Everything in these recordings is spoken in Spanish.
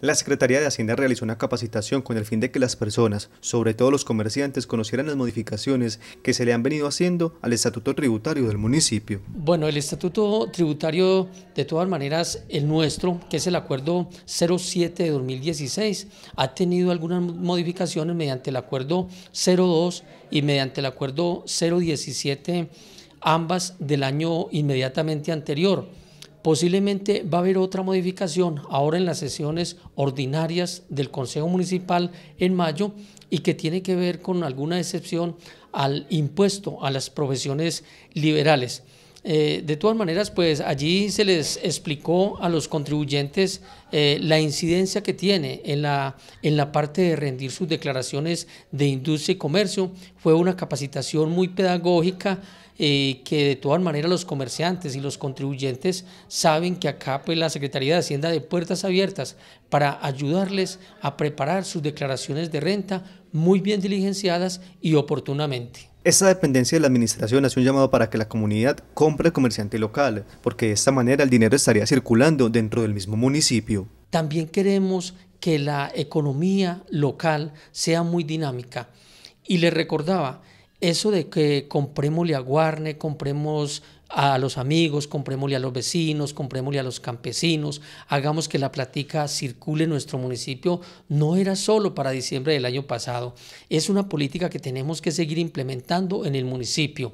La Secretaría de Hacienda realizó una capacitación con el fin de que las personas, sobre todo los comerciantes, conocieran las modificaciones que se le han venido haciendo al Estatuto Tributario del municipio. Bueno, el Estatuto Tributario, de todas maneras, el nuestro, que es el Acuerdo 07 de 2016, ha tenido algunas modificaciones mediante el Acuerdo 02 y mediante el Acuerdo 017, ambas del año inmediatamente anterior. Posiblemente va a haber otra modificación ahora en las sesiones ordinarias del Consejo Municipal en mayo y que tiene que ver con alguna excepción al impuesto a las profesiones liberales. Eh, de todas maneras, pues allí se les explicó a los contribuyentes eh, la incidencia que tiene en la, en la parte de rendir sus declaraciones de industria y comercio. Fue una capacitación muy pedagógica eh, que de todas maneras los comerciantes y los contribuyentes saben que acá pues, la Secretaría de Hacienda de puertas abiertas para ayudarles a preparar sus declaraciones de renta muy bien diligenciadas y oportunamente. Esta dependencia de la administración hace un llamado para que la comunidad compre al comerciante local, porque de esta manera el dinero estaría circulando dentro del mismo municipio. También queremos que la economía local sea muy dinámica. Y les recordaba eso de que comprémosle a Guarne, compremos a los amigos, comprémosle a los vecinos, comprémosle a los campesinos, hagamos que la platica circule en nuestro municipio, no era solo para diciembre del año pasado, es una política que tenemos que seguir implementando en el municipio.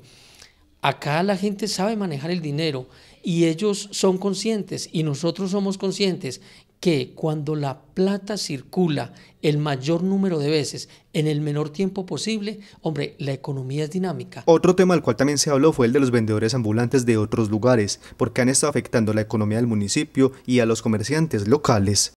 Acá la gente sabe manejar el dinero y ellos son conscientes y nosotros somos conscientes que cuando la plata circula el mayor número de veces en el menor tiempo posible, hombre, la economía es dinámica. Otro tema al cual también se habló fue el de los vendedores ambulantes de otros lugares, porque han estado afectando la economía del municipio y a los comerciantes locales.